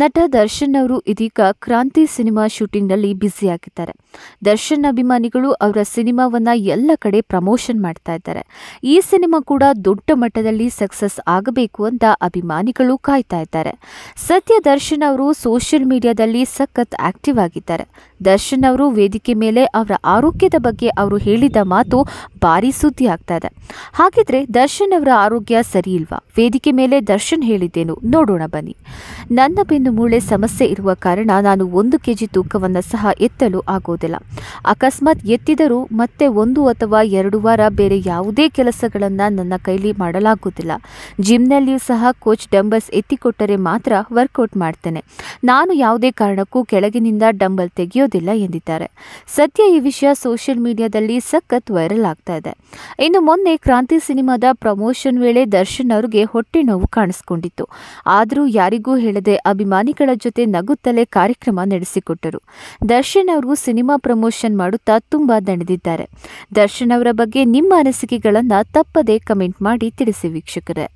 ನಟ ದರ್ಶನ್ ಅವರು ಇದೀಗ ಕ್ರಾಂತಿ ಸಿನಿಮಾ ಶೂಟಿಂಗ್ನಲ್ಲಿ ಆಗಿದ್ದಾರೆ ದರ್ಶನ್ ಅಭಿಮಾನಿಗಳು ಅವರ ಸಿನಿಮಾವನ್ನ ಎಲ್ಲ ಕಡೆ ಪ್ರಮೋಷನ್ ಮಾಡ್ತಾ ಇದ್ದಾರೆ ಈ ಸಿನಿಮಾ ಕೂಡ ದೊಡ್ಡ ಮಟ್ಟದಲ್ಲಿ ಸಕ್ಸಸ್ ಆಗಬೇಕು ಅಂತ ಅಭಿಮಾನಿಗಳು ಕಾಯ್ತಾ ಇದ್ದಾರೆ ಸತ್ಯ ದರ್ಶನ್ ಅವರು ಸೋಷಿಯಲ್ ಮೀಡಿಯಾದಲ್ಲಿ ಸಖತ್ ಆಕ್ಟಿವ್ ಆಗಿದ್ದಾರೆ ದರ್ಶನ್ ಅವರು ವೇದಿಕೆ ಮೇಲೆ ಅವರ ಆರೋಗ್ಯದ ಬಗ್ಗೆ ಅವರು ಹೇಳಿದ ಮಾತು ಭಾರಿ ಸುದ್ದಿ ಆಗ್ತಾ ಇದೆ ಹಾಗಿದ್ರೆ ದರ್ಶನ್ ಅವರ ಆರೋಗ್ಯ ಸರಿ ಇಲ್ವಾ ವೇದಿಕೆ ಮೇಲೆ ದರ್ಶನ್ ಹೇಳಿದ್ದೇನು ನೋಡೋಣ ಬನ್ನಿ ನನ್ನ ಮೂಳೆ ಸಮಸ್ಯೆ ಇರುವ ಕಾರಣ ನಾನು ಒಂದು ಕೆಜಿ ತೂಕವನ್ನು ಸಹ ಎತ್ತಲು ಆಗೋದಿಲ್ಲ ಅಕಸ್ಮಾತ್ ಎತ್ತಿದರೂ ಮತ್ತೆ ಒಂದು ಅಥವಾ ಎರಡು ವಾರ ಬೇರೆ ಯಾವುದೇ ಕೆಲಸಗಳನ್ನು ನನ್ನ ಕೈಲಿ ಮಾಡಲಾಗುವುದಿಲ್ಲ ಜಿಮ್ನಲ್ಲಿಯೂ ಸಹ ಕೋಚ್ ಡಂಬಲ್ಸ್ ಎತ್ತಿಕೊಟ್ಟರೆ ಮಾತ್ರ ವರ್ಕೌಟ್ ಮಾಡ್ತೇನೆ ನಾನು ಯಾವುದೇ ಕಾರಣಕ್ಕೂ ಕೆಳಗಿನಿಂದ ಡಂಬಲ್ ತೆಗೆಯೋದಿಲ್ಲ ಎಂದಿದ್ದಾರೆ ಸದ್ಯ ಈ ವಿಷಯ ಸೋಷಿಯಲ್ ಮೀಡಿಯಾದಲ್ಲಿ ಸಖತ್ ವೈರಲ್ ಆಗ್ತಾ ಇದೆ ಇನ್ನು ಮೊನ್ನೆ ಕ್ರಾಂತಿ ಸಿನಿಮಾದ ಪ್ರಮೋಷನ್ ವೇಳೆ ದರ್ಶನ್ ಅವರಿಗೆ ಹೊಟ್ಟೆ ನೋವು ಕಾಣಿಸ್ಕೊಂಡಿತ್ತು ಆದರೂ ಯಾರಿಗೂ ಹೇಳದೆ ಅಭಿಮಾನ ಅಭಿಮಾನಿಗಳ ಜೊತೆ ನಗುತ್ತಲೇ ಕಾರ್ಯಕ್ರಮ ನಡೆಸಿಕೊಟ್ಟರು ದರ್ಶನ್ ಅವರು ಸಿನಿಮಾ ಪ್ರಮೋಷನ್ ಮಾಡುತ್ತಾ ತುಂಬಾ ದಣಿದಿದ್ದಾರೆ ದರ್ಶನ್ ಅವರ ಬಗ್ಗೆ ನಿಮ್ಮ ಅನಿಸಿಕೆಗಳನ್ನು ತಪ್ಪದೇ ಕಮೆಂಟ್ ಮಾಡಿ ತಿಳಿಸಿ ವೀಕ್ಷಕರೇ